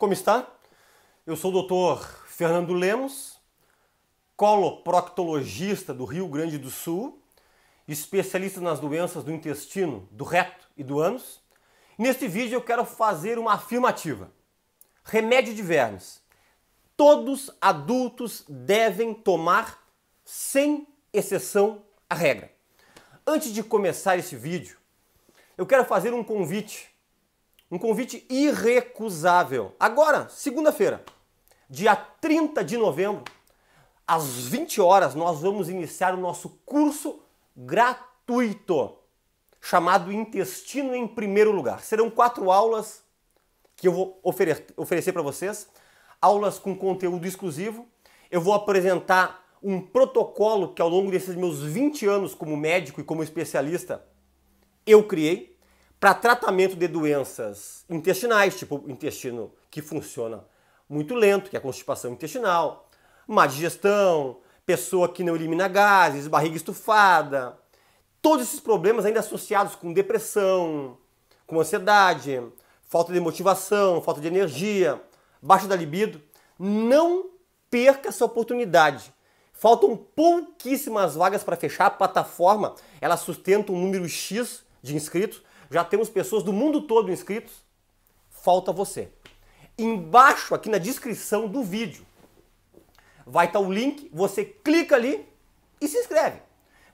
Como está? Eu sou o Dr. Fernando Lemos, coloproctologista do Rio Grande do Sul, especialista nas doenças do intestino, do reto e do ânus. Neste vídeo eu quero fazer uma afirmativa. Remédio de vermes. Todos adultos devem tomar sem exceção a regra. Antes de começar esse vídeo, eu quero fazer um convite um convite irrecusável. Agora, segunda-feira, dia 30 de novembro, às 20 horas, nós vamos iniciar o nosso curso gratuito chamado Intestino em Primeiro Lugar. Serão quatro aulas que eu vou oferecer para vocês, aulas com conteúdo exclusivo. Eu vou apresentar um protocolo que ao longo desses meus 20 anos como médico e como especialista eu criei para tratamento de doenças intestinais, tipo intestino que funciona muito lento, que é a constipação intestinal, má digestão, pessoa que não elimina gases, barriga estufada. Todos esses problemas ainda associados com depressão, com ansiedade, falta de motivação, falta de energia, baixa da libido. Não perca essa oportunidade. Faltam pouquíssimas vagas para fechar a plataforma. Ela sustenta um número X de inscritos já temos pessoas do mundo todo inscritos. Falta você. Embaixo, aqui na descrição do vídeo, vai estar tá o link. Você clica ali e se inscreve.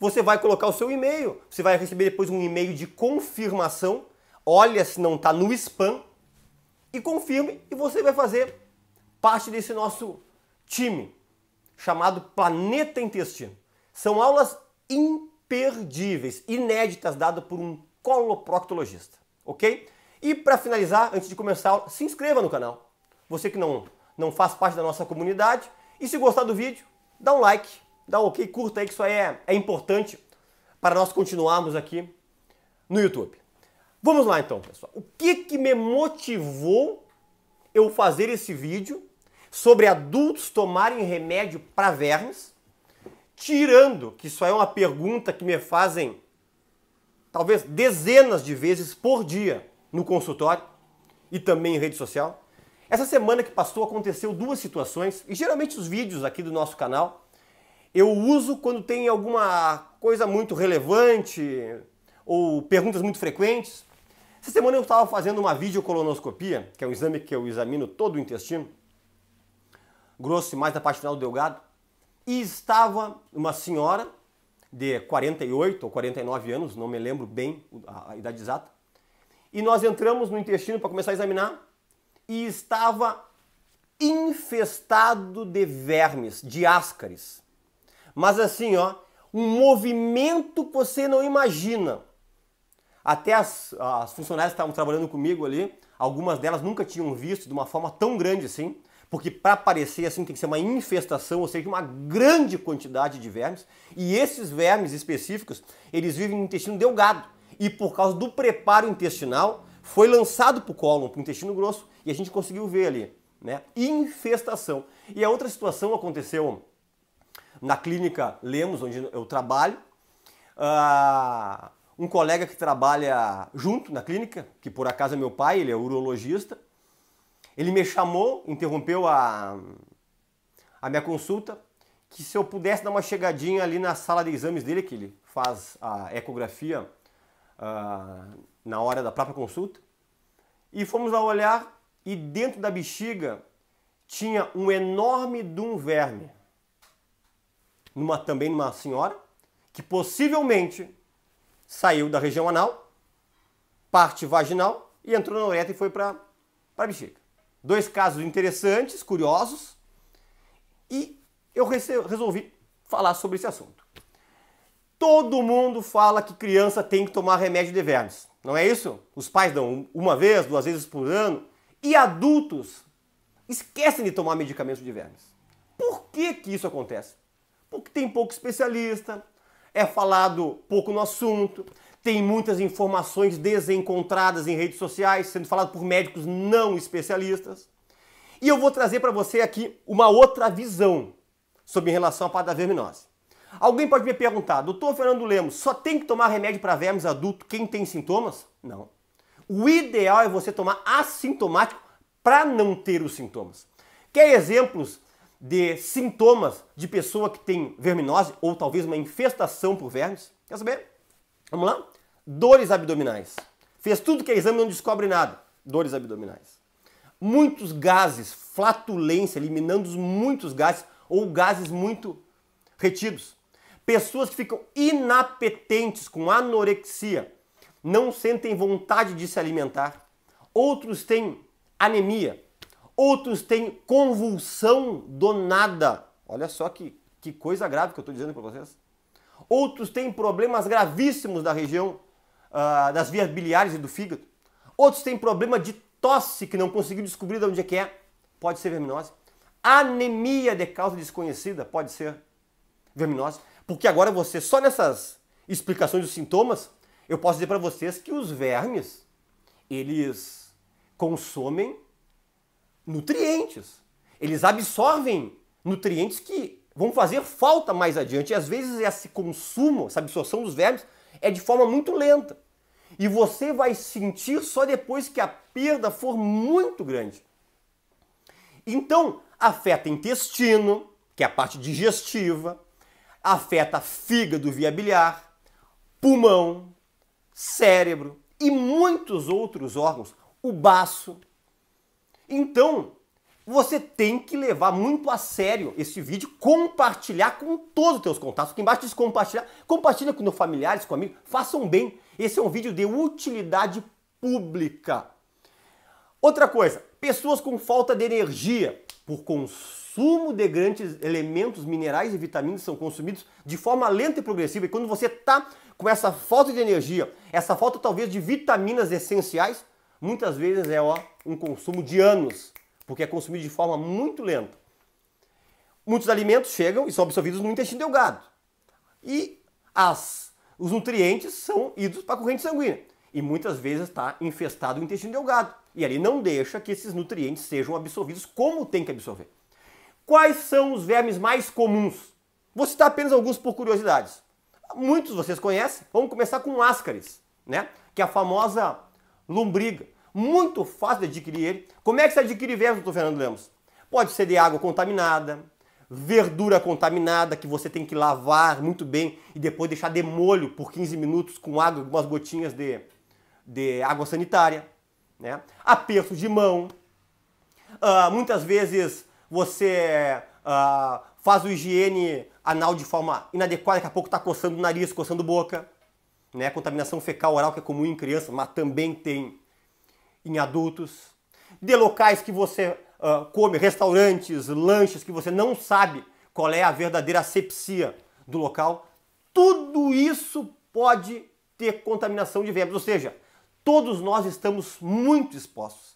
Você vai colocar o seu e-mail, você vai receber depois um e-mail de confirmação. Olha se não está no spam e confirme e você vai fazer parte desse nosso time chamado Planeta Intestino. São aulas imperdíveis, inéditas, dadas por um coloproctologista, ok? E para finalizar, antes de começar se inscreva no canal. Você que não, não faz parte da nossa comunidade. E se gostar do vídeo, dá um like, dá um ok, curta aí que isso aí é, é importante para nós continuarmos aqui no YouTube. Vamos lá então, pessoal. O que, que me motivou eu fazer esse vídeo sobre adultos tomarem remédio para vermes? Tirando, que isso aí é uma pergunta que me fazem talvez dezenas de vezes por dia no consultório e também em rede social. Essa semana que passou aconteceu duas situações e geralmente os vídeos aqui do nosso canal eu uso quando tem alguma coisa muito relevante ou perguntas muito frequentes. Essa semana eu estava fazendo uma videocolonoscopia, que é um exame que eu examino todo o intestino, grosso e mais da parte final do delgado, e estava uma senhora de 48 ou 49 anos, não me lembro bem a idade exata. E nós entramos no intestino para começar a examinar e estava infestado de vermes, de ascaris. Mas assim, ó, um movimento que você não imagina. Até as, as funcionárias que estavam trabalhando comigo ali, algumas delas nunca tinham visto de uma forma tão grande assim porque para aparecer assim tem que ser uma infestação, ou seja, uma grande quantidade de vermes. E esses vermes específicos, eles vivem no intestino delgado. E por causa do preparo intestinal, foi lançado para o cólon, para o intestino grosso, e a gente conseguiu ver ali, né? Infestação. E a outra situação aconteceu na clínica Lemos, onde eu trabalho. Uh, um colega que trabalha junto na clínica, que por acaso é meu pai, ele é urologista, ele me chamou, interrompeu a, a minha consulta, que se eu pudesse dar uma chegadinha ali na sala de exames dele, que ele faz a ecografia uh, na hora da própria consulta, e fomos lá olhar e dentro da bexiga tinha um enorme dum verme, numa, também numa senhora, que possivelmente saiu da região anal, parte vaginal e entrou na uretra e foi para a bexiga. Dois casos interessantes, curiosos, e eu resolvi falar sobre esse assunto. Todo mundo fala que criança tem que tomar remédio de vermes, não é isso? Os pais dão uma vez, duas vezes por ano, e adultos esquecem de tomar medicamentos de vermes. Por que, que isso acontece? Porque tem pouco especialista, é falado pouco no assunto, tem muitas informações desencontradas em redes sociais, sendo falado por médicos não especialistas. E eu vou trazer para você aqui uma outra visão sobre relação à verminose. Alguém pode me perguntar, doutor Fernando Lemos, só tem que tomar remédio para vermes adulto quem tem sintomas? Não. O ideal é você tomar assintomático para não ter os sintomas. Quer exemplos de sintomas de pessoa que tem verminose ou talvez uma infestação por vermes? Quer saber? Vamos lá? Dores abdominais. Fez tudo que é exame não descobre nada. Dores abdominais. Muitos gases, flatulência, eliminando muitos gases ou gases muito retidos. Pessoas que ficam inapetentes com anorexia, não sentem vontade de se alimentar. Outros têm anemia. Outros têm convulsão do nada. Olha só que, que coisa grave que eu estou dizendo para vocês. Outros têm problemas gravíssimos da região ah, das vias biliares e do fígado. Outros têm problema de tosse que não conseguiu descobrir de onde é que é. Pode ser verminose. Anemia de causa desconhecida pode ser verminose. Porque agora você, só nessas explicações dos sintomas, eu posso dizer para vocês que os vermes, eles consomem nutrientes. Eles absorvem nutrientes que vão fazer falta mais adiante. E às vezes esse consumo, essa absorção dos vermes é de forma muito lenta. E você vai sentir só depois que a perda for muito grande. Então, afeta intestino, que é a parte digestiva, afeta fígado via biliar, pulmão, cérebro e muitos outros órgãos, o baço. Então, você tem que levar muito a sério esse vídeo, compartilhar com todos os teus contatos. Aqui embaixo diz compartilhar. Compartilha com familiares, com amigos. Façam bem. Esse é um vídeo de utilidade pública. Outra coisa, pessoas com falta de energia por consumo de grandes elementos minerais e vitaminas são consumidos de forma lenta e progressiva. E quando você está com essa falta de energia, essa falta talvez de vitaminas essenciais, muitas vezes é ó, um consumo de anos porque é consumido de forma muito lenta. Muitos alimentos chegam e são absorvidos no intestino delgado. E as, os nutrientes são idos para a corrente sanguínea. E muitas vezes está infestado o intestino delgado. E ali não deixa que esses nutrientes sejam absorvidos como tem que absorver. Quais são os vermes mais comuns? Vou citar apenas alguns por curiosidades. Muitos vocês conhecem. Vamos começar com ascaris, né? que é a famosa lombriga muito fácil de adquirir ele. Como é que se adquire verme, doutor Fernando Lemos? Pode ser de água contaminada, verdura contaminada que você tem que lavar muito bem e depois deixar de molho por 15 minutos com água, algumas gotinhas de, de água sanitária, né? Aperto de mão. Uh, muitas vezes você uh, faz o higiene anal de forma inadequada, daqui a pouco está coçando o nariz, coçando boca, né? Contaminação fecal oral que é comum em crianças, mas também tem em adultos, de locais que você uh, come, restaurantes, lanches que você não sabe qual é a verdadeira asepsia do local. Tudo isso pode ter contaminação de vermes, ou seja, todos nós estamos muito expostos.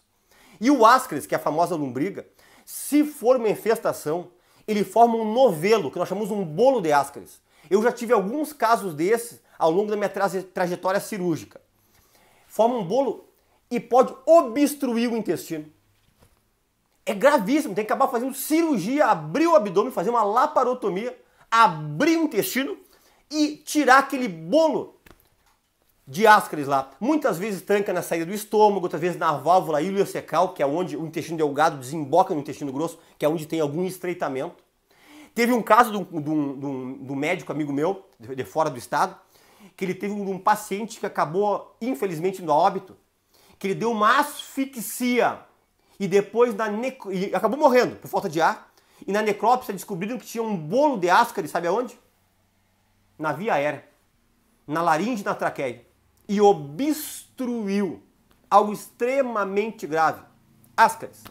E o ascaris, que é a famosa lombriga, se for uma infestação, ele forma um novelo, que nós chamamos um bolo de ascaris. Eu já tive alguns casos desses ao longo da minha trajetória cirúrgica. Forma um bolo e pode obstruir o intestino. É gravíssimo, tem que acabar fazendo cirurgia, abrir o abdômen, fazer uma laparotomia, abrir o intestino e tirar aquele bolo de ascaris lá. Muitas vezes tranca na saída do estômago, outras vezes na válvula iliocecal, que é onde o intestino delgado desemboca no intestino grosso, que é onde tem algum estreitamento. Teve um caso de um, de um, de um médico amigo meu, de, de fora do estado, que ele teve um, um paciente que acabou, infelizmente, no óbito, que ele deu uma asfixia e depois na e acabou morrendo por falta de ar. E na necrópsia descobriram que tinha um bolo de ascaris, sabe aonde? Na via aérea, na laringe, na traqueia. E obstruiu algo extremamente grave. Ascaris.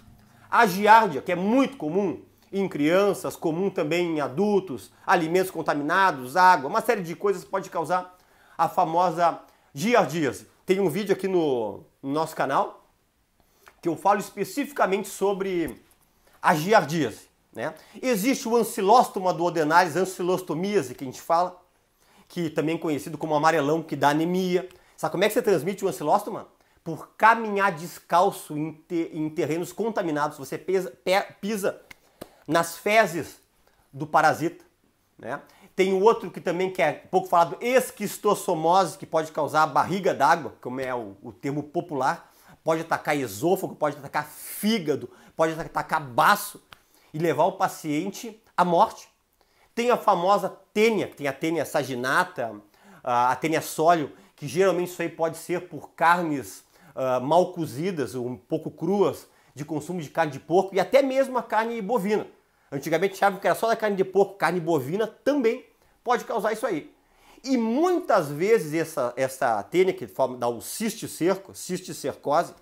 A giardia, que é muito comum em crianças, comum também em adultos, alimentos contaminados, água, uma série de coisas pode causar a famosa giardíase. Tem um vídeo aqui no, no nosso canal, que eu falo especificamente sobre a giardíase. Né? Existe o ancilóstoma do adenales, ancilostomíase, que a gente fala, que também é conhecido como amarelão, que dá anemia. Sabe como é que você transmite o ancilóstoma? Por caminhar descalço em, te, em terrenos contaminados. Você pesa, pe, pisa nas fezes do parasita. Né? Tem o outro que também que é pouco falado, esquistossomose, que pode causar barriga d'água, como é o, o termo popular. Pode atacar esôfago, pode atacar fígado, pode atacar baço e levar o paciente à morte. Tem a famosa tênia, que tem a tênia saginata, a tênia sólio, que geralmente isso aí pode ser por carnes uh, mal cozidas, um pouco cruas, de consumo de carne de porco e até mesmo a carne bovina. Antigamente achavam que era só da carne de porco, carne bovina também pode causar isso aí. E muitas vezes essa, essa tênia, que forma, dá um cisticerco, cisticercose,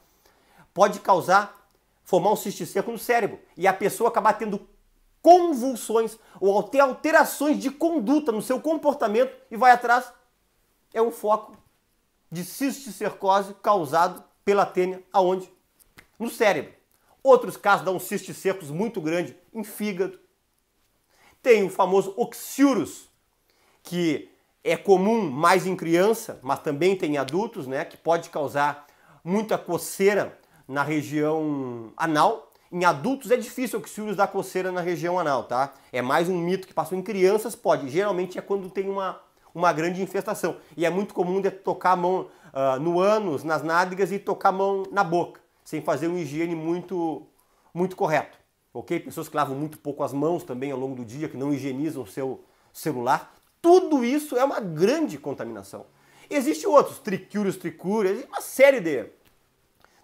pode causar, formar um cisticerco no cérebro e a pessoa acabar tendo convulsões ou ter alterações de conduta no seu comportamento e vai atrás. É um foco de cisticercose causado pela tênia, aonde? No cérebro. Outros casos dão cisticercos muito grande em fígado. Tem o famoso oxiurus, que é comum mais em criança, mas também tem em adultos, né, que pode causar muita coceira na região anal. Em adultos é difícil o dar coceira na região anal, tá? É mais um mito que passou em crianças, pode. Geralmente é quando tem uma, uma grande infestação. E é muito comum de tocar a mão uh, no ânus, nas nádegas e tocar a mão na boca, sem fazer uma higiene muito, muito correto ok? Pessoas que lavam muito pouco as mãos também ao longo do dia, que não higienizam o seu celular. Tudo isso é uma grande contaminação. Existem outros, tricúrios, tricúrios, uma série de,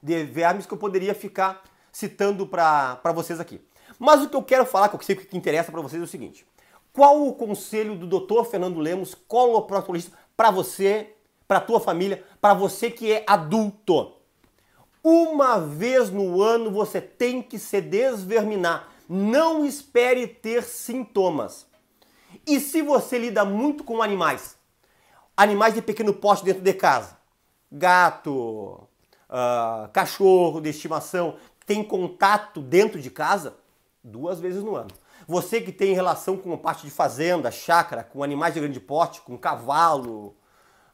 de vermes que eu poderia ficar citando para vocês aqui. Mas o que eu quero falar, que eu sei que interessa para vocês é o seguinte. Qual o conselho do Dr. Fernando Lemos, coloproctologista, para você, para tua família, para você que é adulto? Uma vez no ano você tem que se desverminar. Não espere ter sintomas. E se você lida muito com animais, animais de pequeno porte dentro de casa, gato, uh, cachorro de estimação, tem contato dentro de casa, duas vezes no ano. Você que tem relação com parte de fazenda, chácara, com animais de grande porte, com cavalo,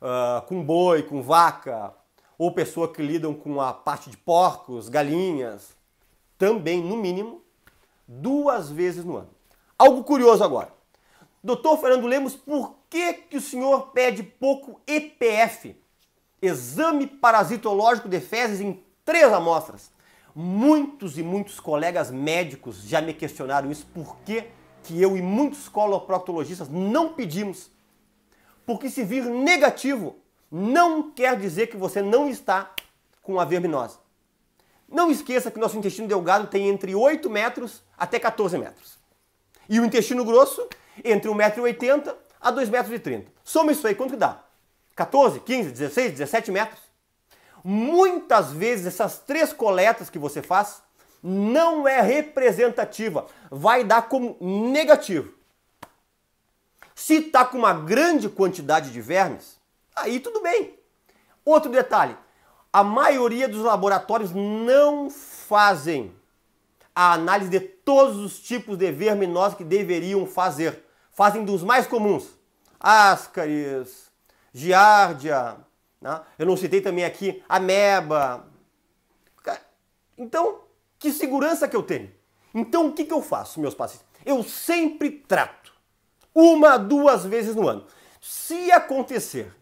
uh, com boi, com vaca, ou pessoa que lidam com a parte de porcos, galinhas, também, no mínimo, duas vezes no ano. Algo curioso agora. Doutor Fernando Lemos, por que, que o senhor pede pouco EPF? Exame parasitológico de fezes em três amostras. Muitos e muitos colegas médicos já me questionaram isso, por que, que eu e muitos coloproctologistas não pedimos? Porque se vir negativo, não quer dizer que você não está com a verminose. Não esqueça que nosso intestino delgado tem entre 8 metros até 14 metros. E o intestino grosso, entre 1,80m a 2,30m. Soma isso aí, quanto que dá? 14, 15, 16, 17 metros. Muitas vezes essas três coletas que você faz não é representativa, vai dar como negativo. Se está com uma grande quantidade de vermes, aí tudo bem. Outro detalhe: a maioria dos laboratórios não fazem a análise de todos os tipos de verminose que deveriam fazer. Fazem dos mais comuns: ascaris, giardia, né? eu não citei também aqui ameba. Então, que segurança que eu tenho? Então, o que, que eu faço, meus pacientes? Eu sempre trato uma, duas vezes no ano. Se acontecer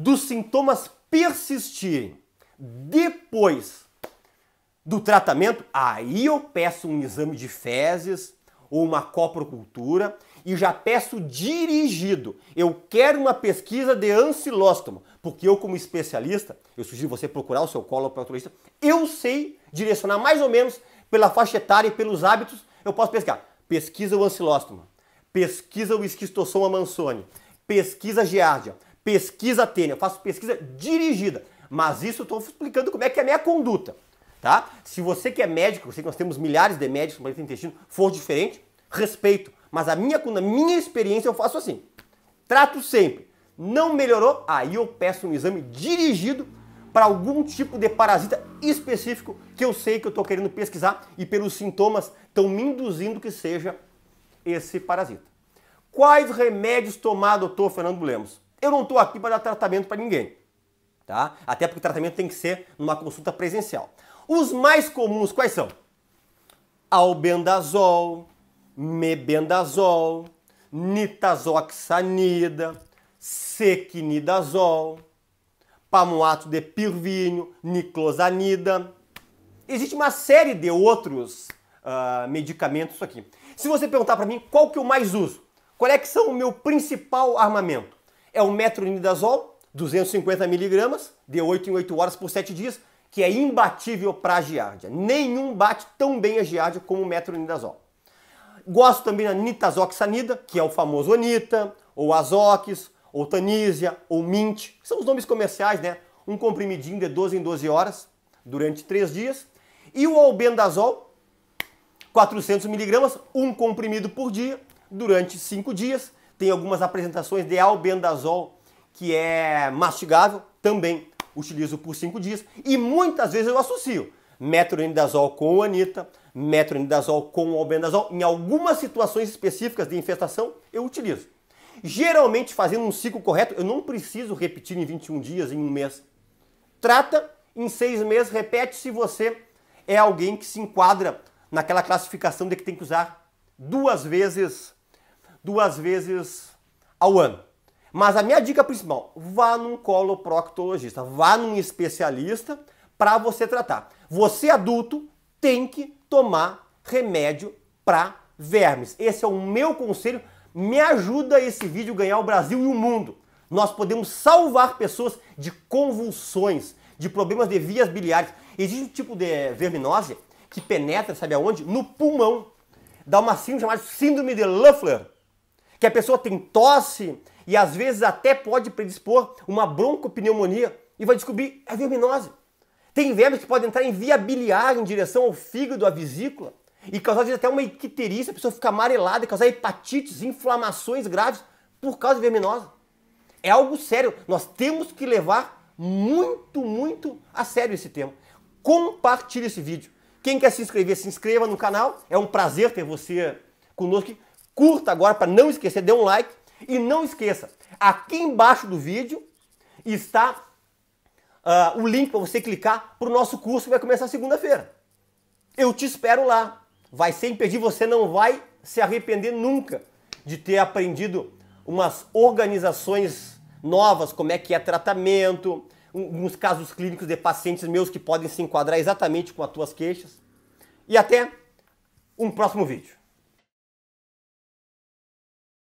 dos sintomas persistirem depois do tratamento, aí eu peço um exame de fezes ou uma coprocultura e já peço dirigido. Eu quero uma pesquisa de ancilóstomo, porque eu como especialista, eu sugiro você procurar o seu coloproctologista, eu sei direcionar mais ou menos pela faixa etária e pelos hábitos, eu posso pescar. Pesquisa o ancilóstomo, pesquisa o esquistossoma mansone, pesquisa a giardia, pesquisa tênue, eu faço pesquisa dirigida. Mas isso eu estou explicando como é que é a minha conduta. Tá? Se você que é médico, eu sei que nós temos milhares de médicos no planeta intestino, for diferente, respeito. Mas a minha, na minha experiência eu faço assim. Trato sempre. Não melhorou? Aí eu peço um exame dirigido para algum tipo de parasita específico que eu sei que eu estou querendo pesquisar e pelos sintomas estão me induzindo que seja esse parasita. Quais remédios tomar, doutor Fernando Lemos? Eu não estou aqui para dar tratamento para ninguém, tá? Até porque o tratamento tem que ser numa consulta presencial. Os mais comuns quais são? Albendazol, mebendazol, nitazoxanida, sequinidazol, Pamoato de pirvinho, niclosanida. Existe uma série de outros uh, medicamentos aqui. Se você perguntar para mim qual que eu mais uso, qual é que são o meu principal armamento? é o metronidazol, 250 miligramas, de 8 em 8 horas por 7 dias, que é imbatível para a giardia. Nenhum bate tão bem a giardia como o metronidazol. Gosto também da nitazoxanida, que é o famoso Anita, ou Azox, ou Tanísia, ou Mint. São os nomes comerciais, né? Um comprimidinho de 12 em 12 horas, durante 3 dias. E o albendazol, 400 miligramas, um comprimido por dia, durante 5 dias tem algumas apresentações de albendazol que é mastigável, também utilizo por 5 dias. E muitas vezes eu associo metronidazol com anita, metronidazol com albendazol. Em algumas situações específicas de infestação, eu utilizo. Geralmente, fazendo um ciclo correto, eu não preciso repetir em 21 dias, em um mês. Trata em seis meses, repete se você é alguém que se enquadra naquela classificação de que tem que usar duas vezes duas vezes ao ano. Mas a minha dica principal, vá num coloproctologista, vá num especialista para você tratar. Você adulto tem que tomar remédio para vermes. Esse é o meu conselho. Me ajuda esse vídeo a ganhar o Brasil e o mundo. Nós podemos salvar pessoas de convulsões, de problemas de vias biliares. Existe um tipo de verminose que penetra, sabe aonde? No pulmão. Dá uma síndrome chamada síndrome de Loeffler que a pessoa tem tosse e às vezes até pode predispor uma broncopneumonia e vai descobrir é verminose. Tem vermes que podem entrar em via biliar em direção ao fígado, à vesícula e causar vezes, até uma icterícia, a pessoa fica amarelada, e causar hepatites, inflamações graves por causa de verminose. É algo sério. Nós temos que levar muito, muito a sério esse tema. Compartilhe esse vídeo. Quem quer se inscrever, se inscreva no canal. É um prazer ter você conosco. Curta agora para não esquecer, dê um like e não esqueça, aqui embaixo do vídeo está uh, o link para você clicar para o nosso curso que vai começar segunda-feira. Eu te espero lá. Vai ser impedir, você não vai se arrepender nunca de ter aprendido umas organizações novas, como é que é tratamento, alguns casos clínicos de pacientes meus que podem se enquadrar exatamente com as tuas queixas. E até um próximo vídeo.